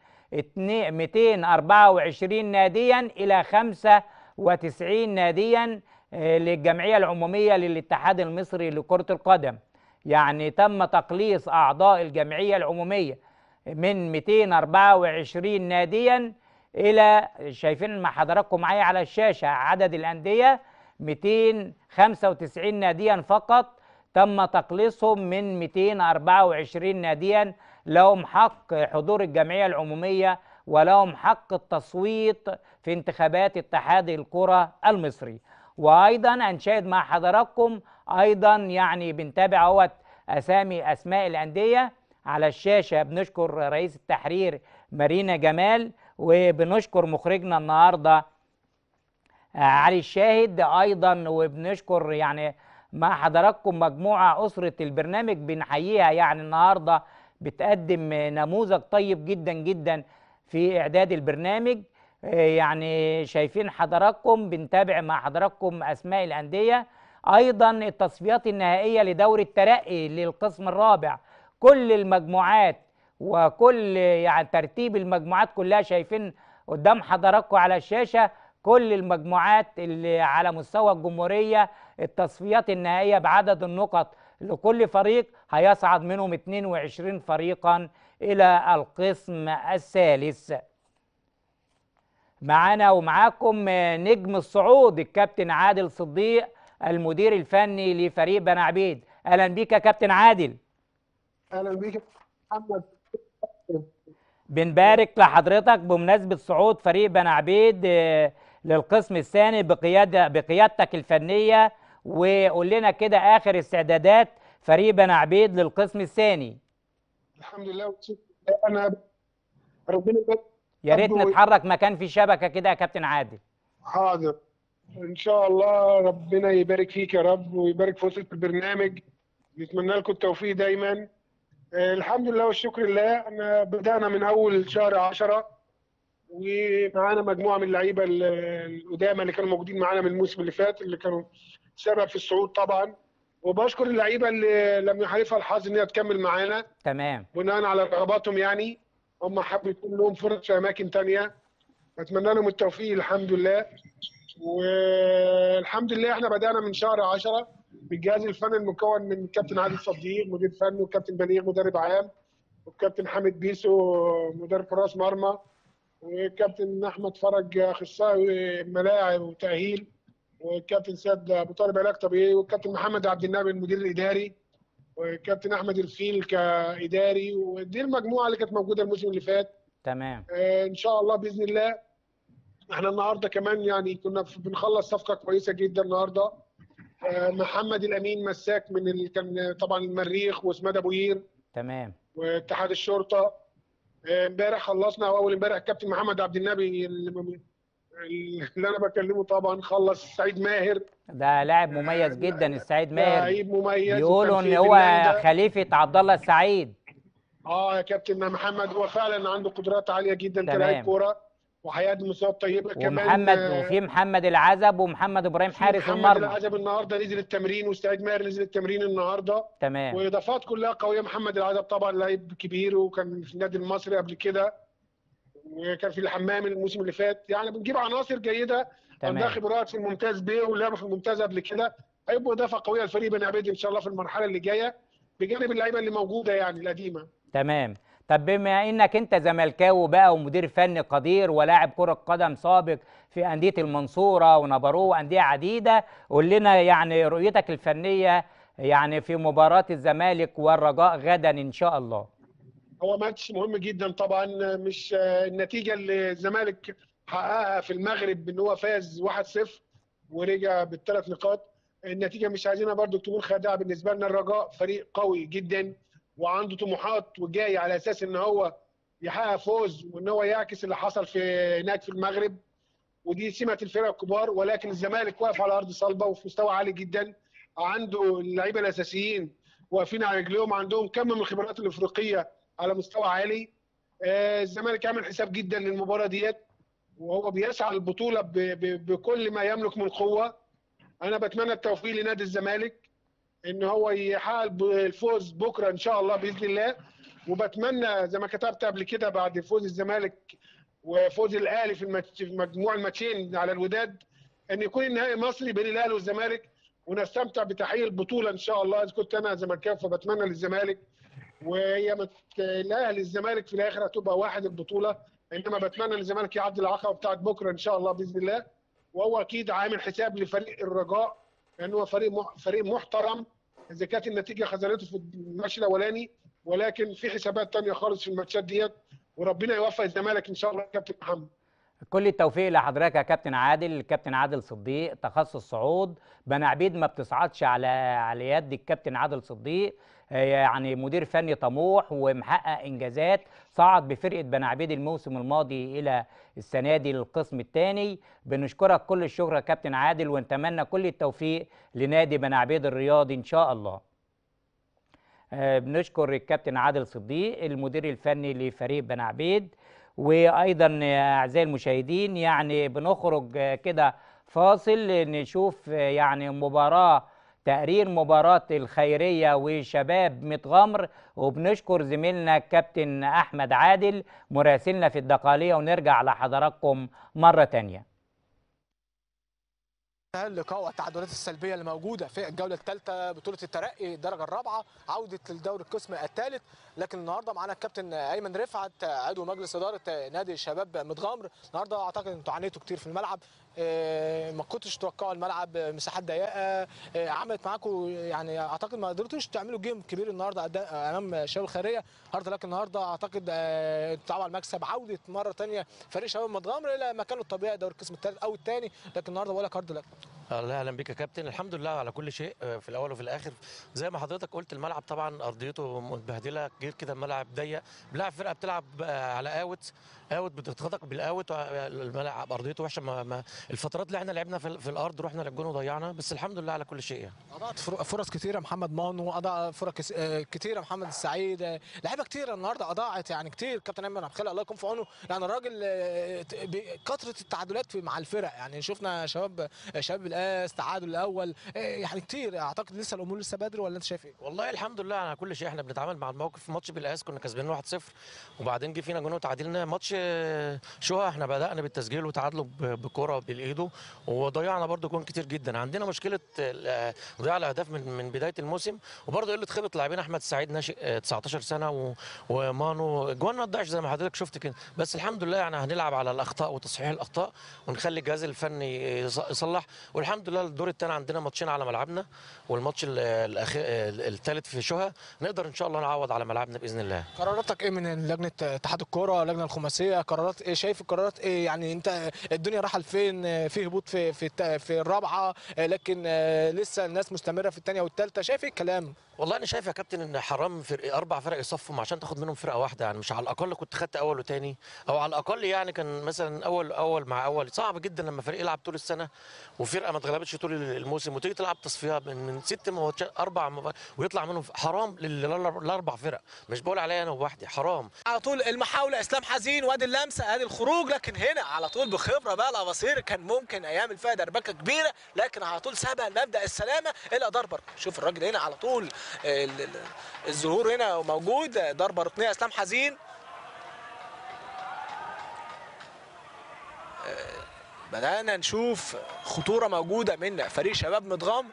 224 ناديا الى 95 ناديا آه، للجمعيه العموميه للاتحاد المصري لكره القدم يعني تم تقليص اعضاء الجمعيه العموميه من 224 ناديا الى شايفين مع حضراتكم معايا على الشاشه عدد الانديه 295 ناديا فقط تم تقليصهم من 224 ناديا لهم حق حضور الجمعيه العموميه ولهم حق التصويت في انتخابات اتحاد الكره المصري وايضا هنشاهد مع حضراتكم ايضا يعني بنتابع اهوت اسامي اسماء الانديه على الشاشه بنشكر رئيس التحرير مارينا جمال وبنشكر مخرجنا النهارده آه، علي الشاهد ايضا وبنشكر يعني مع حضراتكم مجموعه اسره البرنامج بنحييها يعني النهارده بتقدم نموذج طيب جدا جدا في اعداد البرنامج آه، يعني شايفين حضراتكم بنتابع مع حضراتكم اسماء الانديه ايضا التصفيات النهائيه لدوري الترقي للقسم الرابع كل المجموعات وكل يعني ترتيب المجموعات كلها شايفين قدام حضراتكم على الشاشه كل المجموعات اللي على مستوى الجمهوريه التصفيات النهائيه بعدد النقط لكل فريق هيصعد منهم 22 فريقا الى القسم الثالث معانا ومعاكم نجم الصعود الكابتن عادل صديق المدير الفني لفريق بني عبيد اهلا بيك يا كابتن عادل اهلا بيك محمد بنبارك لحضرتك بمناسبه صعود فريق بني عبيد آه، للقسم الثاني بقياده بقيادتك الفنيه وقول لنا كده اخر استعدادات فريق بني عبيد للقسم الثاني الحمد لله انا ربنا يا ريت نتحرك مكان في شبكه كده يا كابتن عادل حاضر ان شاء الله ربنا يبارك فيك يا رب ويبارك في وسط البرنامج نتمنى لكم التوفيق دايما الحمد لله والشكر لله احنا بدانا من اول شهر 10 ومعانا مجموعه من اللعيبه القدامى اللي كانوا موجودين معانا من الموسم اللي فات اللي كانوا سبب في الصعود طبعا وبشكر اللعيبه اللي لم يحالفها الحظ ان هي تكمل معانا تمام بناء على رغباتهم يعني هم حبوا يكون لهم فرص في اماكن ثانيه بتمنى لهم التوفيق الحمد لله والحمد لله احنا بدانا من شهر 10 بالجهاز الفني المكون من كابتن علي صديق مدير فني وكابتن بليغ مدرب عام وكابتن حامد بيسو مدرب حراس مرمى وكابتن احمد فرج اخصائي ملاعب وتاهيل وكابتن سيد ابو طالب علاج طبيعي وكابتن محمد عبد النبي المدير الاداري وكابتن احمد الفيل كاداري ودي المجموعه اللي كانت موجوده الموسم اللي فات تمام آه، ان شاء الله باذن الله احنا النهارده كمان يعني كنا بنخلص صفقه كويسه جدا النهارده آه، محمد الامين مساك من ال... كان طبعا المريخ واسماد ابو قير تمام واتحاد الشرطه آه، امبارح خلصنا او اول امبارح الكابتن محمد عبد النبي اللي, اللي انا بكلمه طبعا خلص سعيد ماهر ده لاعب آه، مميز جدا السعيد ماهر لعيب مميز بيقولوا ان هو خليفه عبد الله السعيد اه يا كابتن محمد هو فعلا عنده قدرات عاليه جدا كلاعب كوره وحياه مصاب طيبة كمان ومحمد آه، وفي محمد العزب ومحمد ابراهيم حارس محمد المرمى محمد العزب النهارده نزل التمرين واستاذ ماهر نزل التمرين النهارده تمام واضافات كلها قويه محمد العزب طبعا لعيب كبير وكان في النادي المصري قبل كده وكان في الحمام الموسم اللي فات يعني بنجيب عناصر جيده تمام عندها خبرات في الممتاز بيه ولعبوا في الممتاز قبل كده هيبقوا اضافه قويه لفريق بني عبيد ان شاء الله في المرحله اللي جايه بجانب اللعيبه اللي موجوده يعني القديمه تمام طب بما انك انت زملكاوي بقى ومدير فني قدير ولاعب كره قدم سابق في انديه المنصوره ونبروه وانديه عديده قول لنا يعني رؤيتك الفنيه يعني في مباراه الزمالك والرجاء غدا ان شاء الله هو ماتش مهم جدا طبعا مش النتيجه اللي الزمالك حققها في المغرب ان هو فاز 1-0 ورجع بالثلاث نقاط النتيجه مش عايزينها برضو تكون خادعه بالنسبه لنا الرجاء فريق قوي جدا وعنده طموحات وجاي على اساس ان هو يحقق فوز وان هو يعكس اللي حصل في هناك في المغرب ودي سمه الفرق الكبار ولكن الزمالك واقف على ارض صلبه وفي مستوى عالي جدا عنده اللعيبه الاساسيين واقفين على رجليهم عندهم كم من الخبرات الافريقيه على مستوى عالي آه، الزمالك عامل حساب جدا للمباراه ديت وهو بيسعى للبطوله بكل ما يملك من قوه انا بتمنى التوفيق لنادي الزمالك ان هو يحقق الفوز بكره ان شاء الله باذن الله وبتمنى زي ما كتبت قبل كده بعد فوز الزمالك وفوز الاهلي في مجموع الماتشين على الوداد ان يكون النهائي مصري بين الاهلي والزمالك ونستمتع بتحقيق البطوله ان شاء الله اذا كنت انا زملكاوي فبتمنى للزمالك وهي مت... الاهلي الزمالك في الاخر هتبقى واحد البطوله انما بتمنى للزمالك يعدي العقبه بتاعت بكره ان شاء الله باذن الله وهو اكيد عامل حساب لفريق الرجاء لان هو فريق فريق محترم اذا كانت النتيجه خزنته في الماتش الاولاني ولكن في حسابات ثانيه خالص في الماتشات ديت وربنا يوفق الزمالك ان شاء الله يا كابتن محمد كل التوفيق لحضرتك يا كابتن عادل الكابتن عادل صديق تخصص صعود بني عبيد ما بتصعدش على على يد الكابتن عادل صديق آه، يعني مدير فني طموح ومحقق انجازات صعد بفرقه بني عبيد الموسم الماضي الى السنه دي للقسم الثاني بنشكرك كل الشكر يا كابتن عادل ونتمنى كل التوفيق لنادي بني عبيد الرياضي ان شاء الله آه، بنشكر الكابتن عادل صديق المدير الفني لفريق بني عبيد وايضا اعزائي المشاهدين يعني بنخرج كده فاصل نشوف يعني مباراه تقرير مباراة الخيرية وشباب متغمر وبنشكر زميلنا الكابتن أحمد عادل مراسلنا في الدقالية ونرجع لحضراتكم مرة تانية اللقاء والتعادلات السلبيه اللي موجوده في الجوله الثالثه بطوله الترقي الدرجه الرابعه عوده للدوري القسم الثالث لكن النهارده معانا الكابتن ايمن رفعت عضو مجلس اداره نادي شباب متغمر النهارده اعتقد ان انتوا عانيتوا كتير في الملعب آه، ما كنتش تتوقعوا الملعب مساحات ضيقه آه، عملت معاكم يعني اعتقد ما قدرتوش تعملوا جيم كبير النهارده امام شباب الخيريه النهارده لكن النهارده اعتقد طبعا آه، المكسب عوده مره ثانيه فريق شباب المتغمر الى مكانه الطبيعي دوري القسم الثالث او الثاني لكن النهارده بقول لك هارد لك الله اهلا بيك يا كابتن الحمد لله على كل شيء في الاول وفي الاخر زي ما حضرتك قلت الملعب طبعا ارضيته متبهدله غير كده الملعب ضيق بلعب فرقه بتلعب على اوت اوت بتضغطك بالاوت الملعب ارضيته وحشه ما, ما الفترات اللي احنا لعبنا في, في الارض رحنا للجون وضيعنا بس الحمد لله على كل شيء يعني اضاعت فرص كثيره محمد مانو اضاع فرص كثيره آه، محمد السعيد آه، لعيبه كثيره النهارده اضاعت يعني كثير كابتن ايمن عبد الله يكون في عونه يعني الراجل آه، كثره التعادلات مع الفرق يعني شفنا شباب شباب الاس تعادل الاول يعني كثير اعتقد لسه الامور لسه بدري ولا انت شايف ايه؟ والله الحمد لله على كل شيء احنا بنتعامل مع الموقف ماتش بالاس كنا كسبان 1-0 وبعدين جه فينا جون وتعادلنا ماتش شوها احنا بدانا بالتسجيل وتعادلوا بكوره لايده وضيعنا برده جوان كتير جدا عندنا مشكله آه، ضياع الاهداف من من بدايه الموسم وبرده قله خبره لاعبين احمد سعيد ناشئ 19 آه، سنه ومانو ما ضاعش زي ما حضرتك شفت كده بس الحمد لله يعني هنلعب على الاخطاء وتصحيح الاخطاء ونخلي الجهاز الفني يصلح والحمد لله الدور الثاني عندنا ماتشين على ملعبنا والماتش الثالث في شهى نقدر ان شاء الله نعوض على ملعبنا باذن الله قراراتك ايه من لجنه اتحاد الكوره اللجنه الخماسيه قرارات ايه شايف القرارات ايه يعني انت الدنيا رايحه لفين في هبوط في في في الرابعه لكن لسه الناس مستمره في الثانيه والثالثه شايف إيه الكلام والله انا شايف يا كابتن ان حرام فرق اربع فرق يصفوا عشان تاخد منهم فرقه واحده يعني مش على الاقل كنت خدت اول وثاني او على الاقل يعني كان مثلا اول اول مع اول صعب جدا لما فريق يلعب طول السنه وفرقه ما اتغلبتش طول الموسم وتيجي تلعب تصفيات من, من ست ماتشات اربع مباريات ويطلع منهم حرام للاربع فرق مش بقول عليا انا وحدي حرام على طول المحاوله اسلام حزين وادي اللمسه ادي الخروج لكن هنا على طول بخبره بقى الاباصير كان ممكن يعمل فيها دربكه كبيره لكن على طول سابها لمبدا السلامه الى دربر شوف الراجل هنا على طول الظهور هنا موجود دربر ركنيه اسلام حزين آه، بدأنا نشوف خطورة موجودة من فريق شباب مدغام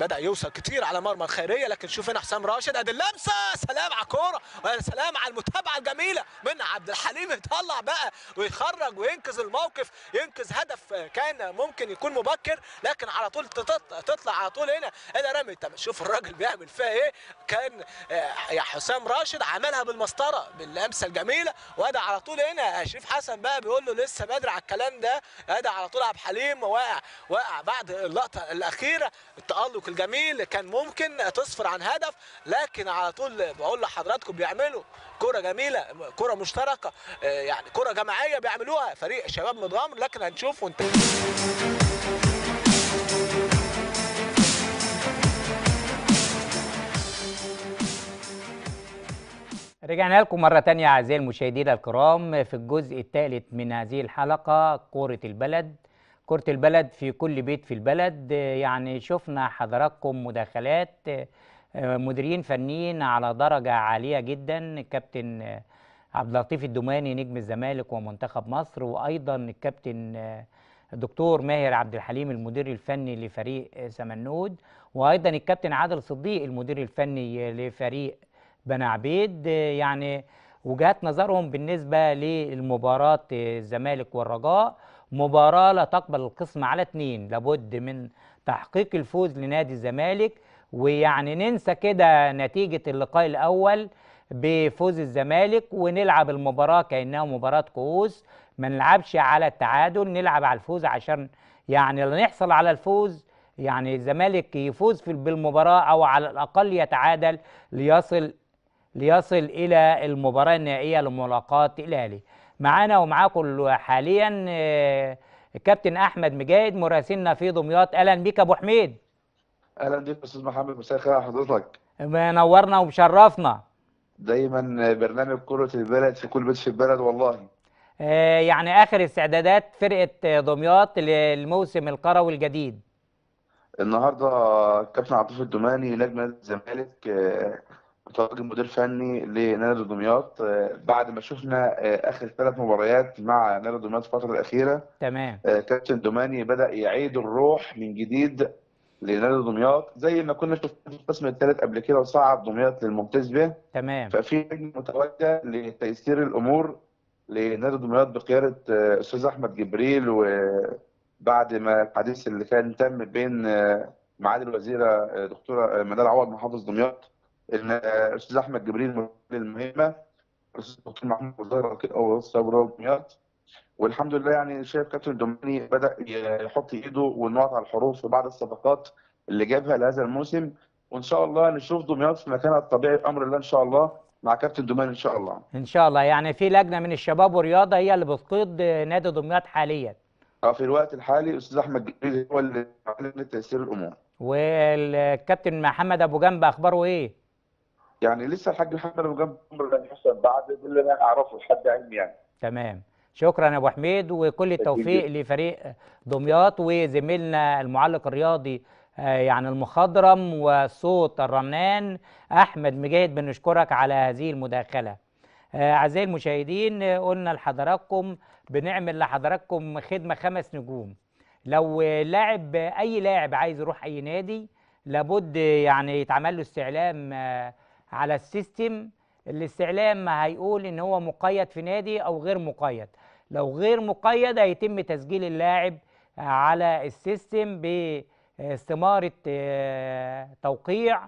بدا يوصل كتير على مرمى الخيريه لكن شوف هنا حسام راشد ادي اللمسه سلام على الكوره سلام على المتابعه الجميله من عبد الحليم يطلع بقى ويخرج وينقذ الموقف ينقذ هدف كان ممكن يكون مبكر لكن على طول تطلع على طول هنا هنا رمي طب شوف الراجل بيعمل فيها ايه كان آه، يا حسام راشد عملها بالمسطره باللمسه الجميله وادى على طول هنا شريف حسن بقى بيقول له لسه بدري على الكلام ده ادى على طول عبد الحليم واقع واقع بعد اللقطه الاخيره التالق السلوك الجميل كان ممكن تصفر عن هدف لكن على طول بقول لحضراتكم بيعملوا كره جميله كره مشتركه آه، يعني كره جماعيه بيعملوها فريق شباب متغمر لكن هنشوف وانت رجعنا لكم مرة تانية أعزائي المشاهدين الكرام في الجزء الثالث من هذه الحلقة كورة البلد كرة البلد في كل بيت في البلد يعني شفنا حضراتكم مداخلات آه، مديرين فنيين على درجة عالية جدا الكابتن عبد اللطيف الدماني نجم الزمالك ومنتخب مصر وأيضا الكابتن الدكتور آه، ماهر عبد الحليم المدير الفني لفريق سمنود وأيضا الكابتن عادل صديق المدير الفني لفريق بني عبيد يعني وجهات نظرهم بالنسبة للمباراة آه، الزمالك والرجاء مباراة لا تقبل القسم على اتنين لابد من تحقيق الفوز لنادي الزمالك ويعني ننسى كده نتيجة اللقاء الأول بفوز الزمالك ونلعب المباراة كأنها مباراة كؤوس ما نلعبش على التعادل نلعب على الفوز عشان يعني نحصل على الفوز يعني الزمالك يفوز في بالمباراة أو على الأقل يتعادل ليصل ليصل إلى المباراة النهائية لملاقاة الأهلي معانا ومعاكم حاليا الكابتن آه، احمد مجاهد مراسلنا في دمياط اهلا بيك ابو حميد اهلا بيك استاذ محمد مساء الخير على حضرتك منورنا ومشرفنا دايما آه، برنامج كره البلد في كل بيت في البلد والله آه، يعني اخر استعدادات فرقه دمياط للموسم القروي الجديد النهارده الكابتن عطوف الدوماني نجم الزمالك كنت راجل مدير فني لنادي دمياط آه، بعد ما شفنا آه، اخر ثلاث مباريات مع نادي دمياط الفتره الاخيره تمام آه، كابتن دوماني بدا يعيد الروح من جديد لنادي دمياط زي ما كنا شفنا في القسم الثالث قبل كده وصعد دمياط للممتاز به تمام ففي لجنه متواجده لتيسير الامور لنادي دمياط بقياده استاذ احمد جبريل وبعد ما الحديث اللي كان تم بين معالي الوزيره دكتوره منال عوض محافظ دمياط الاستاذ احمد جبريل مدير المهمه الاستاذ دكتور محمود وزاره او صبرا دمياط والحمد لله يعني شايف كابتن دوميني بدا يحط ايده ونقط على الحروف في بعض الصفقات اللي جابها لهذا الموسم وان شاء الله نشوف يعني دمياط في مكانها الطبيعي بامر الله ان شاء الله مع كابتن دومين ان شاء الله ان شاء الله يعني في لجنه من الشباب والرياضه هي اللي بتقيد نادي دمياط حاليا اه في الوقت الحالي استاذ احمد جبريل هو اللي عامل تيسير الامور والكابتن محمد ابو جنب اخباره ايه يعني لسه الحاج محمد ابو جنب حسن بعد اللي انا اعرفه لحد علمي يعني تمام شكرا يا ابو حميد وكل التوفيق لفريق دمياط وزميلنا المعلق الرياضي آه، يعني المخضرم وصوت الرنان احمد مجاهد بنشكرك على هذه المداخله آه، اعزائي المشاهدين قلنا لحضراتكم بنعمل لحضراتكم خدمه خمس نجوم لو لاعب اي لاعب عايز يروح اي نادي لابد يعني يتعمل له استعلام آه، على السيستم الاستعلام ما هيقول ان هو مقيد في نادي او غير مقيد لو غير مقيد هيتم تسجيل اللاعب على السيستم باستمارة آه، توقيع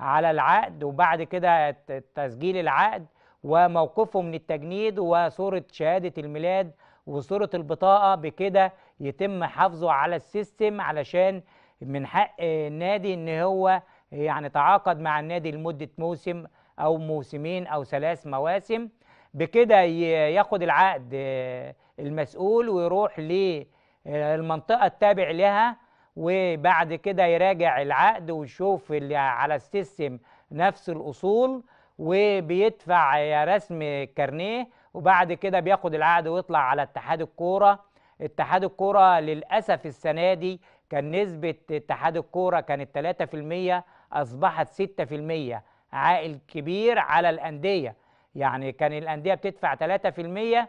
على العقد وبعد كده تسجيل العقد وموقفه من التجنيد وصورة شهادة الميلاد وصورة البطاقة بكده يتم حفظه على السيستم علشان من حق النادي ان هو يعني تعاقد مع النادي لمده موسم او موسمين او ثلاث مواسم بكده ياخد العقد آه، المسؤول ويروح للمنطقه آه، التابع لها وبعد كده يراجع العقد ويشوف اللي على السيستم نفس الاصول وبيدفع رسم كارنيه وبعد كده بياخد العقد ويطلع على اتحاد الكوره اتحاد الكوره للاسف السنه دي كان نسبه اتحاد الكوره كانت 3% أصبحت 6% عائل كبير على الأندية يعني كان الأندية بتدفع 3%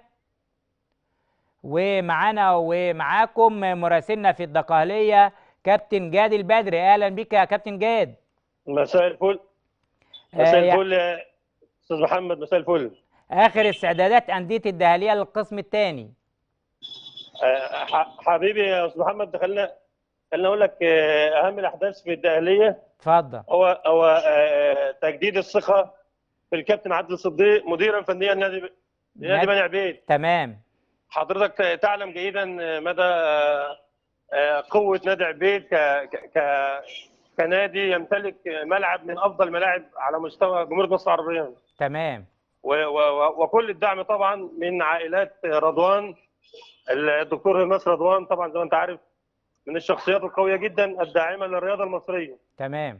ومعانا ومعاكم مراسلنا في الدقهلية كابتن جاد البدري أهلا بك يا كابتن جاد مساء الفل آه، مساء الفل يا أستاذ محمد مساء الفل آخر استعدادات أندية الدهلية للقسم الثاني آه، حبيبي يا استاذ محمد خلينا خلينا اقول لك آه، اهم الاحداث في الدهليه اتفضل هو هو آه، آه، تجديد الثقه بالكابتن عادل صديق مديرا فنيا نادي نادي بني عبيد تمام حضرتك تعلم جيدا آه، مدى قوه نادي عبيد ك كنادي يمتلك ملعب من افضل ملاعب على مستوى جمهوريه مصر العربيه تمام و و وكل الدعم طبعا من عائلات رضوان الدكتور مصر رضوان طبعا زي ما انت عارف من الشخصيات القويه جدا الداعمه للرياضه المصريه تمام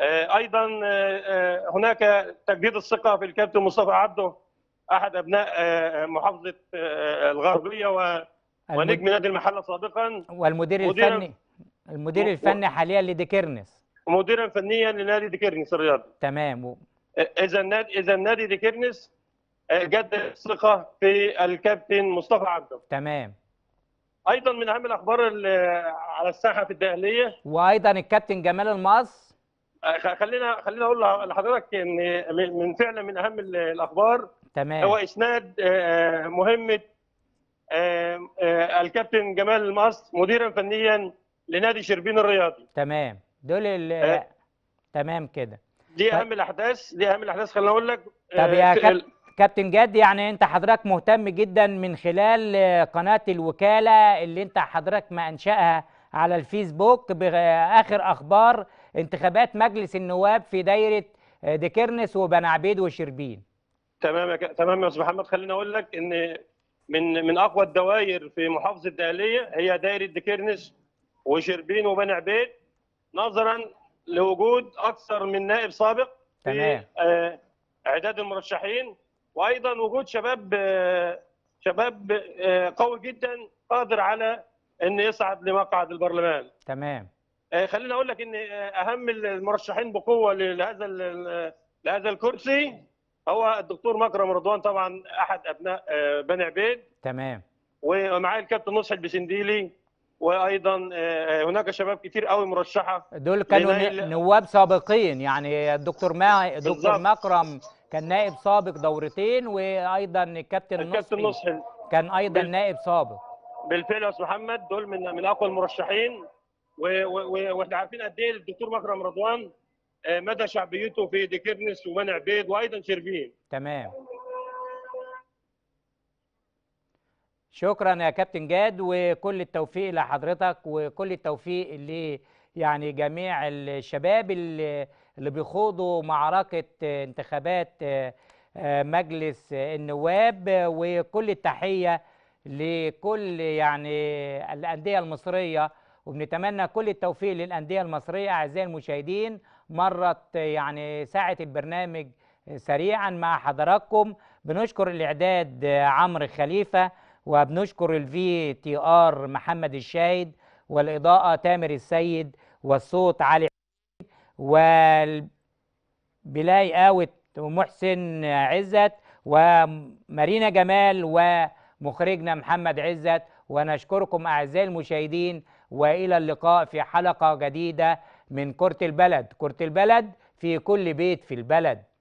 آه، ايضا آه، آه، هناك تجديد الثقه في الكابتن مصطفى عبده احد ابناء محافظه الغربيه و... ونجم نادي المحله سابقا والمدير مدير الفني المدير الفني حاليا لدي كيرنس مديرا فنيا لنادي كيرنس الرياضي تمام اذا نادي اذا نادي كيرنس جدد الثقه في الكابتن مصطفى عبده تمام ايضا من اهم الاخبار على الساحه في الدقهليه وايضا الكابتن جمال المقص آه، خلينا خلينا اقول لحضرتك ان من فعلا من اهم الاخبار تمام هو اسناد آه، آه، مهمه الكابتن جمال المقص مديرا فنيا لنادي شربين الرياضي تمام دول ال أه. تمام كده دي اهم الاحداث دي اهم الاحداث خليني اقول لك طب يا كابتن كابتن جاد يعني انت حضرتك مهتم جدا من خلال آه، قناه الوكاله اللي انت حضرتك ما انشاها على الفيسبوك باخر اخبار انتخابات مجلس النواب في دايره آه، ديكرنس عبيد وشربين تمام يا تمام يا استاذ محمد خليني اقول لك ان من من اقوى الدوائر في محافظه الدقهليه هي دايره ديكرنس وشربين وبني عبيد نظرا لوجود اكثر من نائب سابق تمام آه، اعداد المرشحين وايضا وجود شباب شباب آه، قوي جدا قادر على ان يصعد لمقعد البرلمان تمام آه، خليني اقول لك ان آه، اهم المرشحين بقوه لهذا لهذا الكرسي هو الدكتور مكرم رضوان طبعا احد ابناء بني عبيد تمام ومعاه الكابتن نصح البسنديلي وايضا هناك شباب كتير قوي مرشحه دول كانوا نواب سابقين يعني الدكتور ما الدكتور مكرم كان نائب سابق دورتين وايضا الكابتن الكابتن نصحي كان ايضا بال... نائب سابق بالفعل يا استاذ محمد دول من من اقوى المرشحين واحنا عارفين قد ايه الدكتور مكرم رضوان آه، مدى شعبيته في ديكيرنس ومنع بيض وايضا شربين تمام شكرا يا كابتن جاد وكل التوفيق لحضرتك وكل التوفيق ل يعني جميع الشباب اللي اللي بيخوضوا معركه انتخابات آه، آه، مجلس النواب وكل التحيه لكل يعني الانديه المصريه وبنتمنى كل التوفيق للانديه المصريه اعزائي المشاهدين مرت يعني ساعه البرنامج سريعا مع حضراتكم بنشكر الاعداد عمرو خليفه وبنشكر الفي تي ار محمد الشاهد والاضاءه تامر السيد والصوت علي وبلاي اوت ومحسن عزت ومارينا جمال ومخرجنا محمد عزت ونشكركم اعزائي المشاهدين والى اللقاء في حلقه جديده من كره البلد كره البلد في كل بيت في البلد